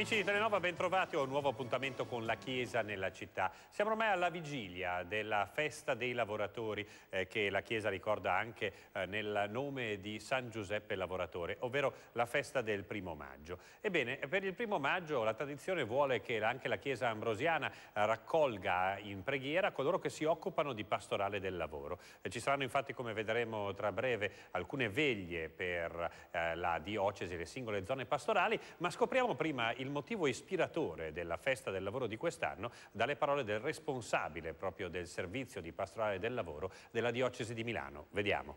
Amici di Telenova, bentrovati a un nuovo appuntamento con la Chiesa nella città. Siamo ormai alla vigilia della festa dei lavoratori eh, che la Chiesa ricorda anche eh, nel nome di San Giuseppe Lavoratore, ovvero la festa del primo maggio. Ebbene, per il primo maggio la tradizione vuole che anche la Chiesa ambrosiana eh, raccolga in preghiera coloro che si occupano di pastorale del lavoro. Eh, ci saranno infatti, come vedremo tra breve, alcune veglie per eh, la diocesi le singole zone pastorali, ma scopriamo prima il il motivo ispiratore della festa del lavoro di quest'anno dalle parole del responsabile proprio del servizio di pastorale del lavoro della diocesi di Milano. Vediamo.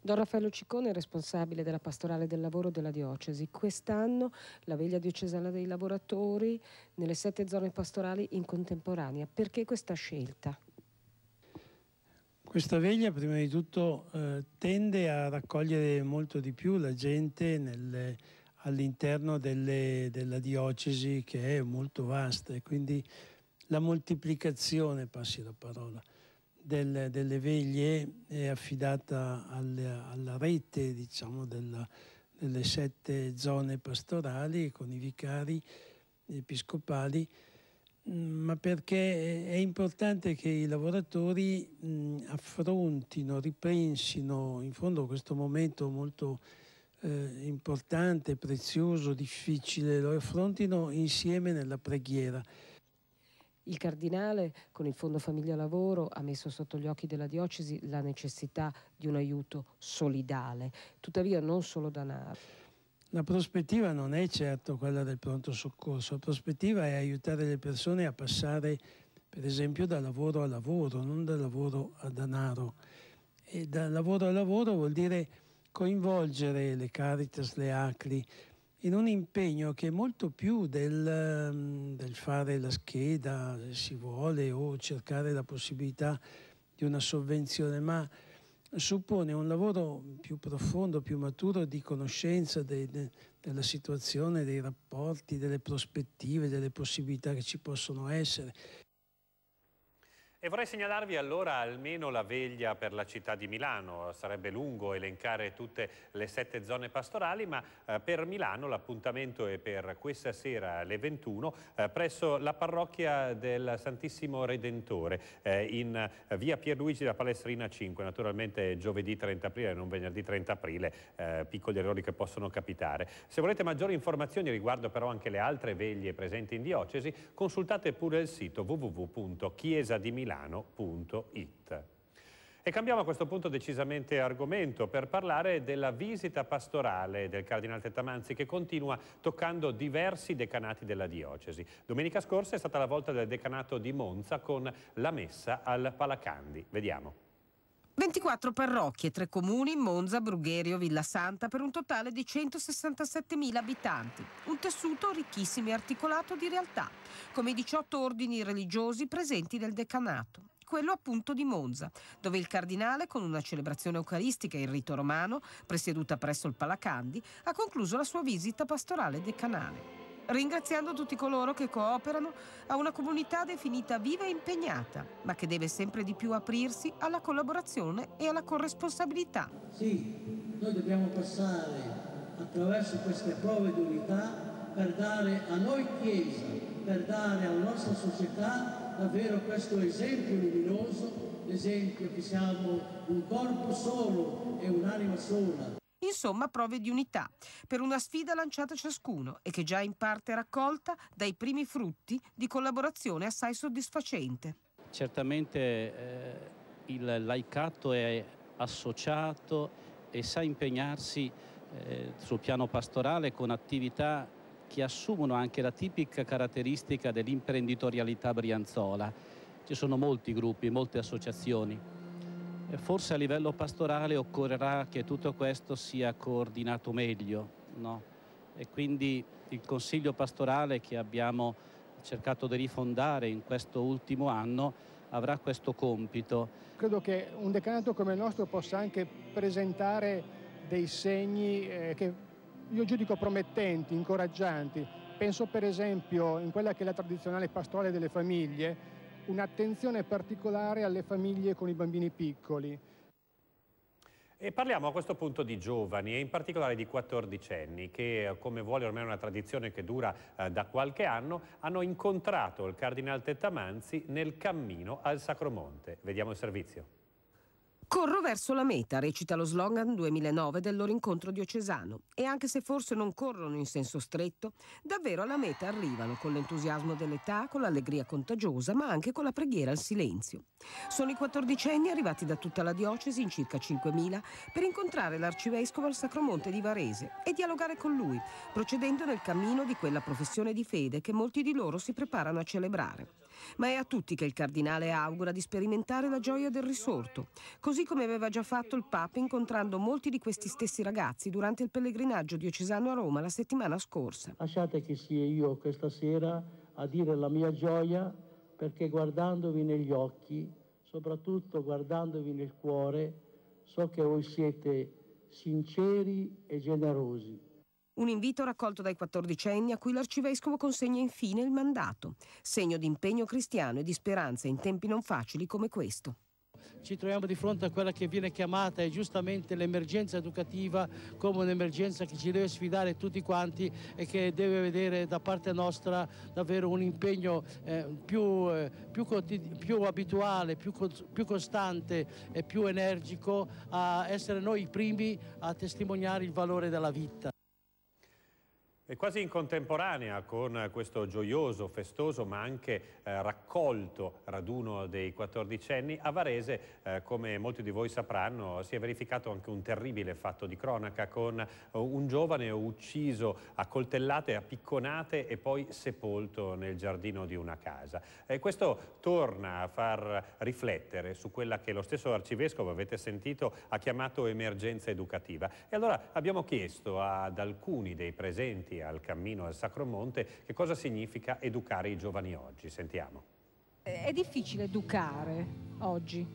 Don Raffaello Ciccone, responsabile della pastorale del lavoro della diocesi. Quest'anno la veglia diocesana dei lavoratori nelle sette zone pastorali in contemporanea. Perché questa scelta? Questa veglia prima di tutto eh, tende a raccogliere molto di più la gente nelle all'interno delle, della diocesi che è molto vasta e quindi la moltiplicazione, passi la parola, del, delle veglie è affidata al, alla rete diciamo, della, delle sette zone pastorali con i vicari episcopali, ma perché è importante che i lavoratori affrontino, ripensino in fondo questo momento molto importante eh, importante, prezioso, difficile, lo affrontino insieme nella preghiera. Il Cardinale, con il Fondo Famiglia Lavoro, ha messo sotto gli occhi della Diocesi la necessità di un aiuto solidale, tuttavia non solo danaro. La prospettiva non è certo quella del pronto soccorso, la prospettiva è aiutare le persone a passare, per esempio, da lavoro a lavoro, non da lavoro a danaro. E da lavoro a lavoro vuol dire coinvolgere le Caritas, le ACLI in un impegno che è molto più del, mm, del fare la scheda, se si vuole, o cercare la possibilità di una sovvenzione, ma suppone un lavoro più profondo, più maturo di conoscenza de, de, della situazione, dei rapporti, delle prospettive, delle possibilità che ci possono essere. E vorrei segnalarvi allora almeno la veglia per la città di Milano. Sarebbe lungo elencare tutte le sette zone pastorali, ma eh, per Milano l'appuntamento è per questa sera alle 21 eh, presso la parrocchia del Santissimo Redentore eh, in via Pierluigi della Palestrina 5. Naturalmente giovedì 30 aprile, non venerdì 30 aprile, piccoli errori che possono capitare. Se volete maggiori informazioni riguardo però anche le altre veglie presenti in diocesi, consultate pure il sito www.chiesadimilano.com milano.it. E cambiamo a questo punto decisamente argomento per parlare della visita pastorale del Cardinale Tettamanzi che continua toccando diversi decanati della diocesi. Domenica scorsa è stata la volta del decanato di Monza con la messa al Palacandi. Vediamo. 24 parrocchie, tre comuni, Monza, Brugherio, Villasanta, per un totale di 167.000 abitanti. Un tessuto ricchissimo e articolato di realtà, come i 18 ordini religiosi presenti nel decanato quello appunto di Monza, dove il cardinale, con una celebrazione eucaristica in rito romano, presieduta presso il Palacandi, ha concluso la sua visita pastorale decanale ringraziando tutti coloro che cooperano a una comunità definita viva e impegnata, ma che deve sempre di più aprirsi alla collaborazione e alla corresponsabilità. Sì, noi dobbiamo passare attraverso queste prove di unità per dare a noi Chiesa, per dare alla nostra società davvero questo esempio luminoso, l'esempio che siamo un corpo solo e un'anima sola, Insomma, prove di unità per una sfida lanciata ciascuno e che già in parte raccolta dai primi frutti di collaborazione assai soddisfacente. Certamente eh, il laicato è associato e sa impegnarsi eh, sul piano pastorale con attività che assumono anche la tipica caratteristica dell'imprenditorialità brianzola. Ci sono molti gruppi, molte associazioni forse a livello pastorale occorrerà che tutto questo sia coordinato meglio no? e quindi il consiglio pastorale che abbiamo cercato di rifondare in questo ultimo anno avrà questo compito. Credo che un decanato come il nostro possa anche presentare dei segni eh, che io giudico promettenti, incoraggianti. Penso per esempio in quella che è la tradizionale pastorale delle famiglie, un'attenzione particolare alle famiglie con i bambini piccoli. E parliamo a questo punto di giovani e in particolare di quattordicenni che, eh, come vuole ormai una tradizione che dura eh, da qualche anno, hanno incontrato il Cardinal Tettamanzi nel cammino al Sacromonte. Vediamo il servizio. Corro verso la meta, recita lo slogan 2009 del loro incontro diocesano. E anche se forse non corrono in senso stretto, davvero alla meta arrivano con l'entusiasmo dell'età, con l'allegria contagiosa, ma anche con la preghiera al silenzio. Sono i quattordicenni arrivati da tutta la diocesi, in circa 5.000, per incontrare l'arcivescovo al Sacromonte di Varese e dialogare con lui, procedendo nel cammino di quella professione di fede che molti di loro si preparano a celebrare. Ma è a tutti che il cardinale augura di sperimentare la gioia del risorto, così come aveva già fatto il Papa incontrando molti di questi stessi ragazzi durante il pellegrinaggio diocesano a Roma la settimana scorsa. Lasciate che sia io questa sera a dire la mia gioia perché guardandovi negli occhi, soprattutto guardandovi nel cuore, so che voi siete sinceri e generosi un invito raccolto dai quattordicenni a cui l'arcivescovo consegna infine il mandato, segno di impegno cristiano e di speranza in tempi non facili come questo. Ci troviamo di fronte a quella che viene chiamata e giustamente l'emergenza educativa come un'emergenza che ci deve sfidare tutti quanti e che deve vedere da parte nostra davvero un impegno eh, più, eh, più, più, abituale, più, più, costante e più energico a essere noi i primi a testimoniare il valore della vita. E quasi in contemporanea con questo gioioso, festoso ma anche eh, raccolto raduno dei quattordicenni, a Varese, eh, come molti di voi sapranno, si è verificato anche un terribile fatto di cronaca con eh, un giovane ucciso a coltellate, a picconate e poi sepolto nel giardino di una casa. E questo torna a far riflettere su quella che lo stesso arcivescovo, avete sentito, ha chiamato emergenza educativa. E allora abbiamo chiesto ad alcuni dei presenti al cammino al Sacro Monte, che cosa significa educare i giovani oggi? Sentiamo. È difficile educare oggi.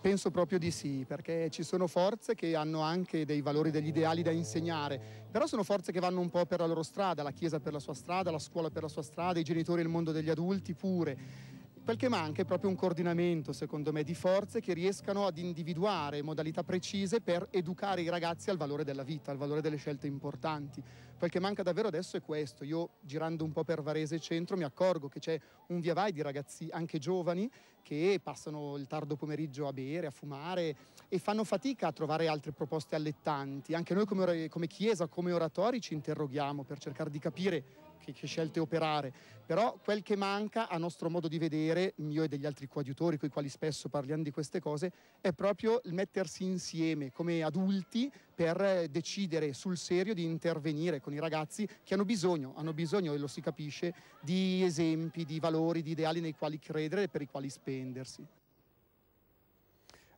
Penso proprio di sì, perché ci sono forze che hanno anche dei valori, degli ideali da insegnare, però sono forze che vanno un po' per la loro strada, la Chiesa per la sua strada, la scuola per la sua strada, i genitori e il mondo degli adulti pure. Quel che manca è proprio un coordinamento, secondo me, di forze che riescano ad individuare modalità precise per educare i ragazzi al valore della vita, al valore delle scelte importanti. Quel che manca davvero adesso è questo. Io, girando un po' per Varese Centro, mi accorgo che c'è un via vai di ragazzi, anche giovani, che passano il tardo pomeriggio a bere, a fumare e fanno fatica a trovare altre proposte allettanti. Anche noi come, come Chiesa, come oratori, ci interroghiamo per cercare di capire che, che scelte operare, però quel che manca a nostro modo di vedere, mio e degli altri coadiutori con i quali spesso parliamo di queste cose, è proprio il mettersi insieme come adulti per decidere sul serio di intervenire con i ragazzi che hanno bisogno, hanno bisogno, e lo si capisce, di esempi, di valori, di ideali nei quali credere e per i quali spendersi.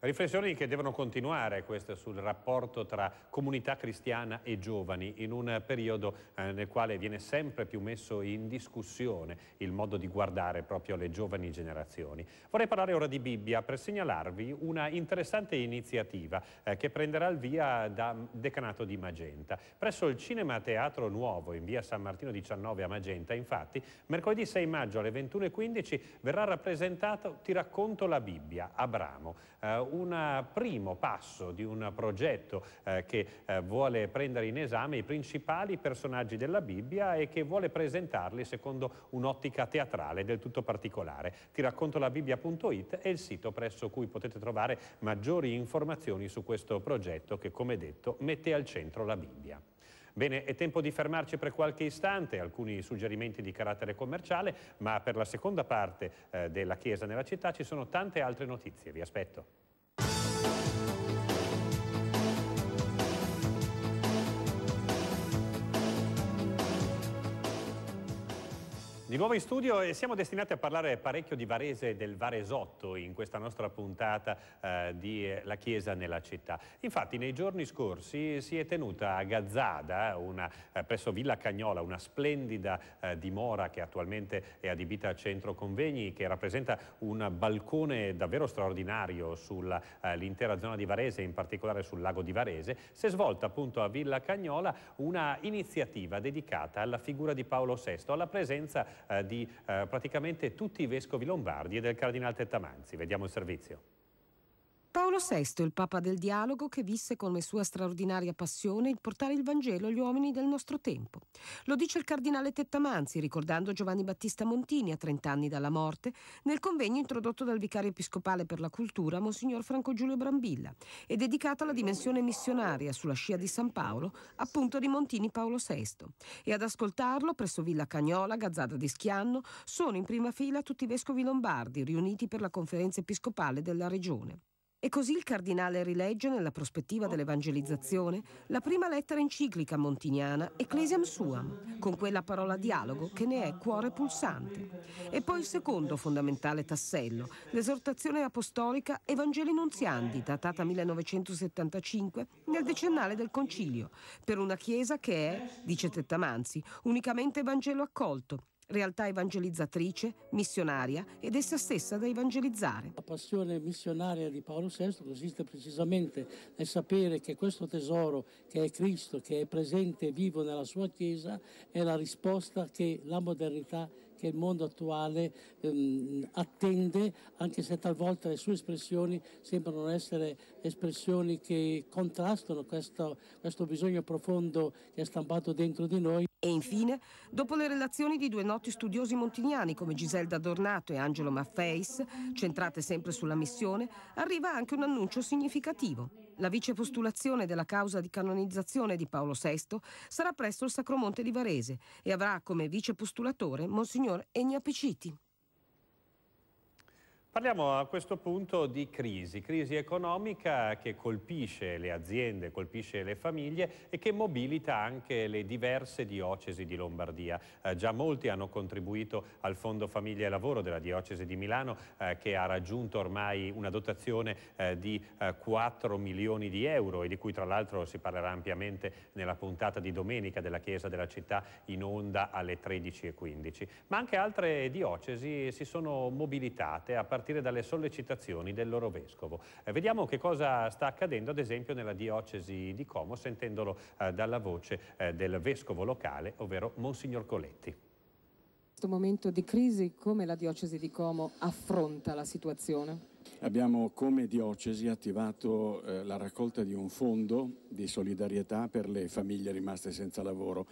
Riflessioni che devono continuare queste sul rapporto tra comunità cristiana e giovani in un periodo eh, nel quale viene sempre più messo in discussione il modo di guardare proprio le giovani generazioni. Vorrei parlare ora di Bibbia per segnalarvi una interessante iniziativa eh, che prenderà il via da mm, Decanato di Magenta. Presso il Cinema Teatro Nuovo in via San Martino 19 a Magenta, infatti, mercoledì 6 maggio alle 21.15 verrà rappresentato Ti racconto la Bibbia, Abramo. Eh, un primo passo di un progetto eh, che eh, vuole prendere in esame i principali personaggi della Bibbia e che vuole presentarli secondo un'ottica teatrale del tutto particolare. Ti racconto la Bibbia.it è il sito presso cui potete trovare maggiori informazioni su questo progetto che, come detto, mette al centro la Bibbia. Bene, è tempo di fermarci per qualche istante, alcuni suggerimenti di carattere commerciale, ma per la seconda parte eh, della Chiesa nella città ci sono tante altre notizie, vi aspetto. Di nuovo in studio e siamo destinati a parlare parecchio di Varese e del Varesotto in questa nostra puntata eh, di eh, La Chiesa nella città. Infatti nei giorni scorsi si è tenuta a Gazzada, una, eh, presso Villa Cagnola, una splendida eh, dimora che attualmente è adibita a centro convegni, che rappresenta un balcone davvero straordinario sull'intera eh, zona di Varese, in particolare sul lago di Varese, si è svolta appunto a Villa Cagnola una iniziativa dedicata alla figura di Paolo VI, alla presenza eh, di eh, praticamente tutti i vescovi lombardi e del cardinal Tettamanzi. Vediamo il servizio. Paolo VI, il Papa del dialogo, che visse come sua straordinaria passione il portare il Vangelo agli uomini del nostro tempo. Lo dice il cardinale Tettamanzi, ricordando Giovanni Battista Montini a 30 anni dalla morte, nel convegno introdotto dal vicario episcopale per la cultura, Monsignor Franco Giulio Brambilla, e dedicato alla dimensione missionaria sulla scia di San Paolo, appunto di Montini Paolo VI. E ad ascoltarlo, presso Villa Cagnola, Gazzada di Schianno, sono in prima fila tutti i vescovi lombardi riuniti per la conferenza episcopale della regione. E così il cardinale rilegge nella prospettiva dell'evangelizzazione la prima lettera enciclica montiniana Ecclesiam Suam, con quella parola dialogo che ne è cuore pulsante. E poi il secondo fondamentale tassello, l'esortazione apostolica Evangeli Nunziandi, datata 1975 nel decennale del Concilio, per una chiesa che è, dice Tettamanzi, unicamente Vangelo accolto realtà evangelizzatrice, missionaria ed essa stessa da evangelizzare. La passione missionaria di Paolo VI consiste precisamente nel sapere che questo tesoro che è Cristo, che è presente e vivo nella sua Chiesa, è la risposta che la modernità che il mondo attuale ehm, attende, anche se talvolta le sue espressioni sembrano essere espressioni che contrastano questo, questo bisogno profondo che è stampato dentro di noi. E infine, dopo le relazioni di due noti studiosi montignani come Giselda Dornato e Angelo Maffeis, centrate sempre sulla missione, arriva anche un annuncio significativo. La vicepostulazione della causa di canonizzazione di Paolo VI sarà presso il Sacromonte di Varese e avrà come vicepostulatore Monsignor Egna Piciti. Parliamo a questo punto di crisi, crisi economica che colpisce le aziende, colpisce le famiglie e che mobilita anche le diverse diocesi di Lombardia. Eh, già molti hanno contribuito al Fondo Famiglia e Lavoro della diocesi di Milano eh, che ha raggiunto ormai una dotazione eh, di 4 eh, milioni di euro e di cui tra l'altro si parlerà ampiamente nella puntata di domenica della Chiesa della città in onda alle 13.15. Ma anche altre diocesi si sono mobilitate a partire partire dalle sollecitazioni del loro vescovo. Eh, vediamo che cosa sta accadendo ad esempio nella diocesi di Como sentendolo eh, dalla voce eh, del vescovo locale, ovvero Monsignor Coletti. In Questo momento di crisi, come la diocesi di Como affronta la situazione? Abbiamo come diocesi attivato eh, la raccolta di un fondo di solidarietà per le famiglie rimaste senza lavoro.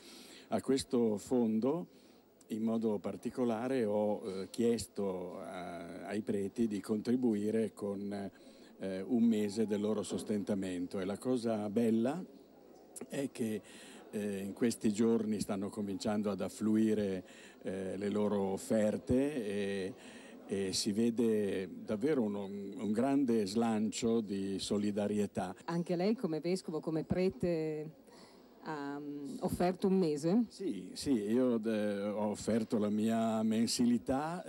A questo fondo in modo particolare ho eh, chiesto a, ai preti di contribuire con eh, un mese del loro sostentamento e la cosa bella è che eh, in questi giorni stanno cominciando ad affluire eh, le loro offerte e, e si vede davvero un, un grande slancio di solidarietà. Anche lei come vescovo, come prete ha ehm, offerto un mese? Sì, sì io eh, ho offerto la mia mensilità,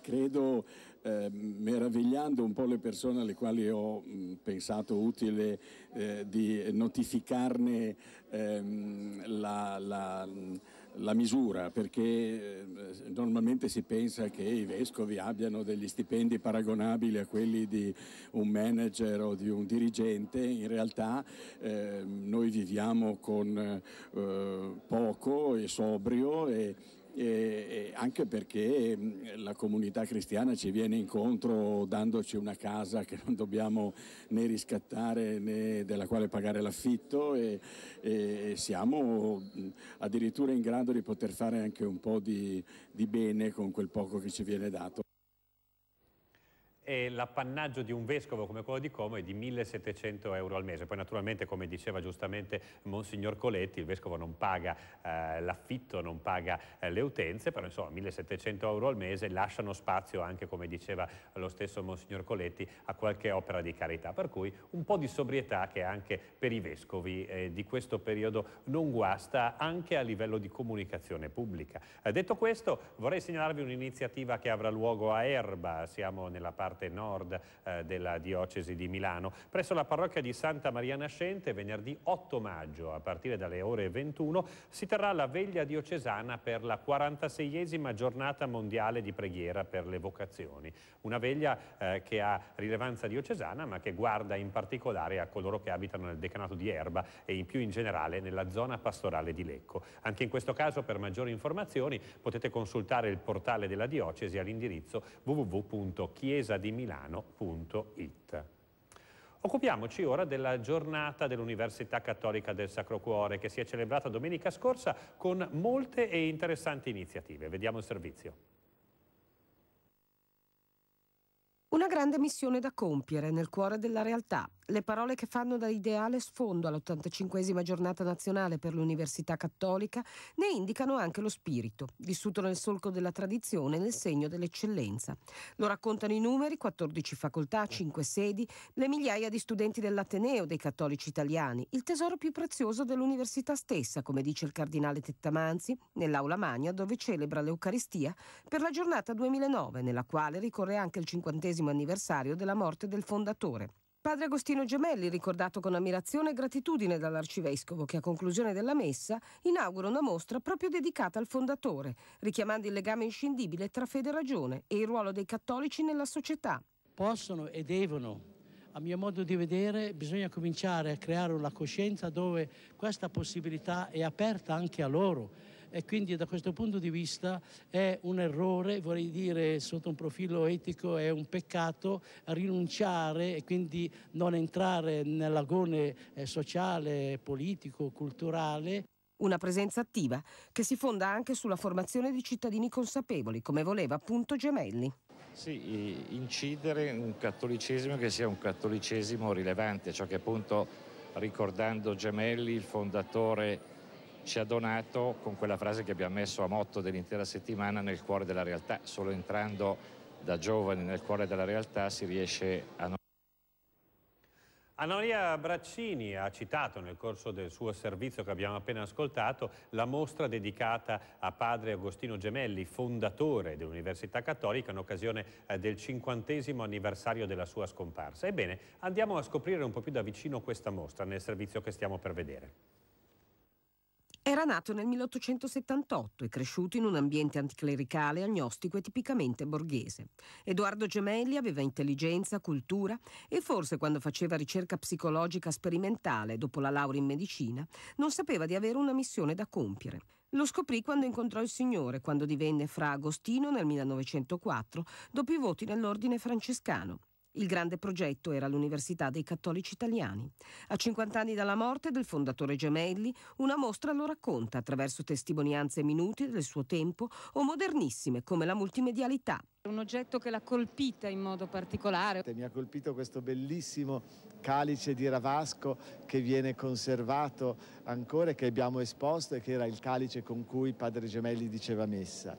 credo ehm, meravigliando un po' le persone alle quali ho mm, pensato utile eh, di notificarne ehm, la, la mm, la misura, perché eh, normalmente si pensa che i vescovi abbiano degli stipendi paragonabili a quelli di un manager o di un dirigente, in realtà eh, noi viviamo con eh, poco e sobrio e eh, anche perché mm, la comunità cristiana ci viene incontro dandoci una casa che non dobbiamo né riscattare né della quale pagare l'affitto e, e siamo mm, addirittura in grado di poter fare anche un po' di, di bene con quel poco che ci viene dato e l'appannaggio di un vescovo come quello di Como è di 1700 euro al mese. Poi naturalmente, come diceva giustamente Monsignor Coletti, il vescovo non paga eh, l'affitto, non paga eh, le utenze, però insomma 1700 euro al mese lasciano spazio anche, come diceva lo stesso Monsignor Coletti, a qualche opera di carità. Per cui un po' di sobrietà che anche per i vescovi eh, di questo periodo non guasta anche a livello di comunicazione pubblica. Eh, detto questo, vorrei segnalarvi un'iniziativa che avrà luogo a Erba, siamo nella parte parte nord eh, della diocesi di Milano. Presso la parrocchia di Santa Maria Nascente, venerdì 8 maggio, a partire dalle ore 21, si terrà la veglia diocesana per la 46esima giornata mondiale di preghiera per le vocazioni. Una veglia eh, che ha rilevanza diocesana, ma che guarda in particolare a coloro che abitano nel decanato di Erba e in più in generale nella zona pastorale di Lecco. Anche in questo caso, per maggiori informazioni, potete consultare il portale della diocesi all'indirizzo www.chiesadimilano.com di Milano.it. Occupiamoci ora della giornata dell'Università Cattolica del Sacro Cuore che si è celebrata domenica scorsa con molte e interessanti iniziative. Vediamo il servizio. Una grande missione da compiere nel cuore della realtà, le parole che fanno da ideale sfondo all'85esima giornata nazionale per l'Università Cattolica ne indicano anche lo spirito, vissuto nel solco della tradizione nel segno dell'eccellenza. Lo raccontano i numeri, 14 facoltà, 5 sedi, le migliaia di studenti dell'Ateneo dei cattolici italiani, il tesoro più prezioso dell'università stessa, come dice il cardinale Tettamanzi, nell'aula magna dove celebra l'Eucaristia per la giornata 2009, nella quale ricorre anche il cinquantesimo anniversario della morte del fondatore. Padre Agostino Gemelli, ricordato con ammirazione e gratitudine dall'arcivescovo che a conclusione della messa inaugura una mostra proprio dedicata al fondatore, richiamando il legame inscindibile tra fede e ragione e il ruolo dei cattolici nella società. Possono e devono a mio modo di vedere bisogna cominciare a creare una coscienza dove questa possibilità è aperta anche a loro e quindi da questo punto di vista è un errore, vorrei dire sotto un profilo etico è un peccato rinunciare e quindi non entrare nell'agone eh, sociale, politico, culturale. Una presenza attiva che si fonda anche sulla formazione di cittadini consapevoli, come voleva appunto Gemelli. Sì, incidere un cattolicesimo che sia un cattolicesimo rilevante, ciò che appunto ricordando Gemelli, il fondatore ci ha donato con quella frase che abbiamo messo a motto dell'intera settimana nel cuore della realtà. Solo entrando da giovani nel cuore della realtà si riesce a non... Anoria Braccini ha citato nel corso del suo servizio che abbiamo appena ascoltato la mostra dedicata a padre Agostino Gemelli, fondatore dell'Università Cattolica in occasione eh, del cinquantesimo anniversario della sua scomparsa. Ebbene, andiamo a scoprire un po' più da vicino questa mostra nel servizio che stiamo per vedere. Era nato nel 1878 e cresciuto in un ambiente anticlericale, agnostico e tipicamente borghese. Edoardo Gemelli aveva intelligenza, cultura e forse quando faceva ricerca psicologica sperimentale dopo la laurea in medicina, non sapeva di avere una missione da compiere. Lo scoprì quando incontrò il Signore, quando divenne fra Agostino nel 1904, dopo i voti nell'ordine francescano. Il grande progetto era l'Università dei Cattolici Italiani. A 50 anni dalla morte del fondatore Gemelli, una mostra lo racconta attraverso testimonianze minute del suo tempo o modernissime come la multimedialità. Un oggetto che l'ha colpita in modo particolare. Mi ha colpito questo bellissimo calice di Ravasco che viene conservato ancora e che abbiamo esposto e che era il calice con cui padre Gemelli diceva messa.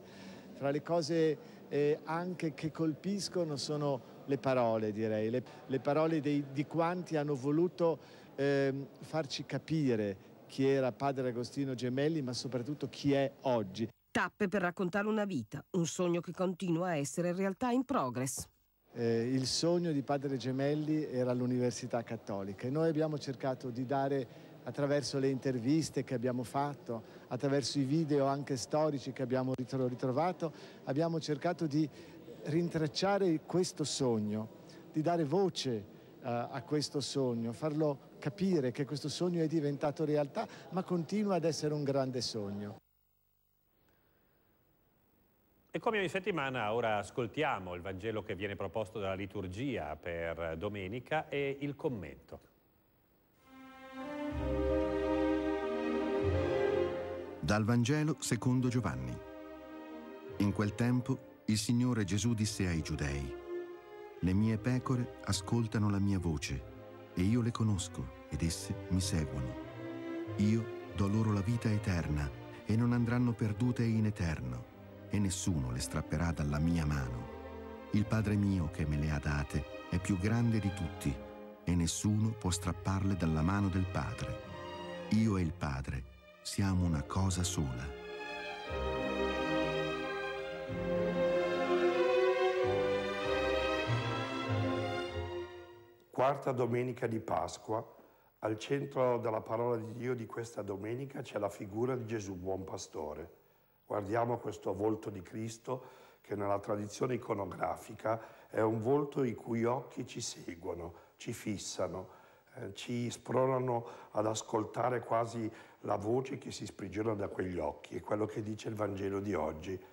Fra le cose eh, anche che colpiscono sono le parole direi, le, le parole dei, di quanti hanno voluto eh, farci capire chi era padre Agostino Gemelli ma soprattutto chi è oggi. Tappe per raccontare una vita, un sogno che continua a essere realtà in progress. Eh, il sogno di padre Gemelli era l'Università Cattolica e noi abbiamo cercato di dare attraverso le interviste che abbiamo fatto, attraverso i video anche storici che abbiamo ritrovato, abbiamo cercato di rintracciare questo sogno, di dare voce eh, a questo sogno, farlo capire che questo sogno è diventato realtà, ma continua ad essere un grande sogno. E come ogni settimana ora ascoltiamo il Vangelo che viene proposto dalla liturgia per domenica e il commento. Dal Vangelo secondo Giovanni. In quel tempo il Signore Gesù disse ai giudei, Le mie pecore ascoltano la mia voce, e io le conosco, ed esse mi seguono. Io do loro la vita eterna, e non andranno perdute in eterno, e nessuno le strapperà dalla mia mano. Il Padre mio che me le ha date è più grande di tutti, e nessuno può strapparle dalla mano del Padre. Io e il Padre siamo una cosa sola. quarta domenica di Pasqua, al centro della parola di Dio di questa domenica c'è la figura di Gesù Buon Pastore. Guardiamo questo volto di Cristo che nella tradizione iconografica è un volto i cui occhi ci seguono, ci fissano, eh, ci spronano ad ascoltare quasi la voce che si sprigiona da quegli occhi. È quello che dice il Vangelo di oggi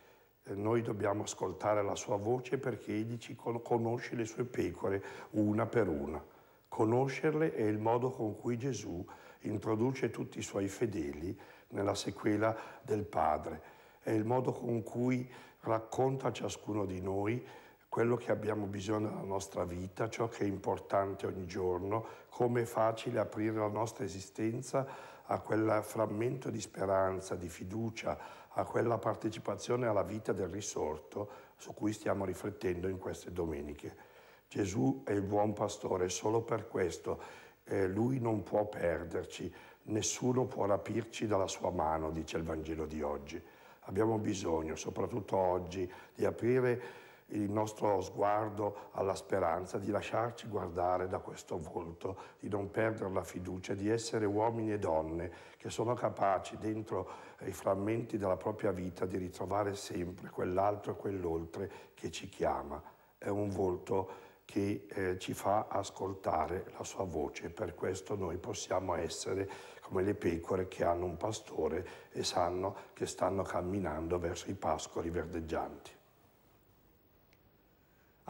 noi dobbiamo ascoltare la sua voce perché egli ci conosce le sue pecore una per una. Conoscerle è il modo con cui Gesù introduce tutti i suoi fedeli nella sequela del Padre, è il modo con cui racconta a ciascuno di noi quello che abbiamo bisogno nella nostra vita, ciò che è importante ogni giorno, come è facile aprire la nostra esistenza a quel frammento di speranza, di fiducia, a quella partecipazione alla vita del risorto su cui stiamo riflettendo in queste domeniche. Gesù è il buon pastore solo per questo, eh, lui non può perderci, nessuno può rapirci dalla sua mano, dice il Vangelo di oggi. Abbiamo bisogno, soprattutto oggi, di aprire il nostro sguardo alla speranza, di lasciarci guardare da questo volto, di non perdere la fiducia, di essere uomini e donne che sono capaci dentro i frammenti della propria vita di ritrovare sempre quell'altro e quell'oltre che ci chiama. È un volto che eh, ci fa ascoltare la sua voce. Per questo noi possiamo essere come le pecore che hanno un pastore e sanno che stanno camminando verso i pascoli verdeggianti.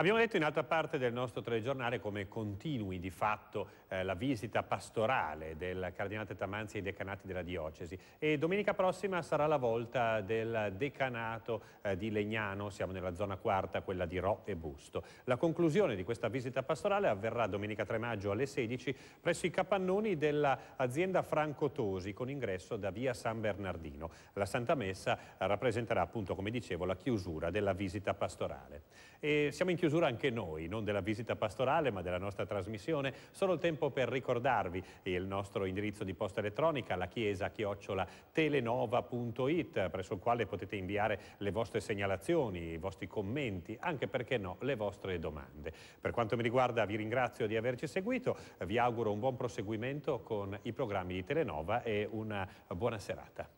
Abbiamo detto in altra parte del nostro telegiornale come continui di fatto eh, la visita pastorale del Cardinale Tamanzi ai decanati della diocesi e domenica prossima sarà la volta del decanato eh, di Legnano, siamo nella zona quarta, quella di Ro e Busto. La conclusione di questa visita pastorale avverrà domenica 3 maggio alle 16 presso i capannoni dell'azienda Franco Tosi con ingresso da via San Bernardino. La Santa Messa rappresenterà appunto come dicevo la chiusura della visita pastorale. E siamo in chiusura chiusura anche noi, non della visita pastorale ma della nostra trasmissione, solo il tempo per ricordarvi il nostro indirizzo di posta elettronica, la chiesa chiocciola telenova.it, presso il quale potete inviare le vostre segnalazioni, i vostri commenti, anche perché no, le vostre domande. Per quanto mi riguarda vi ringrazio di averci seguito, vi auguro un buon proseguimento con i programmi di Telenova e una buona serata.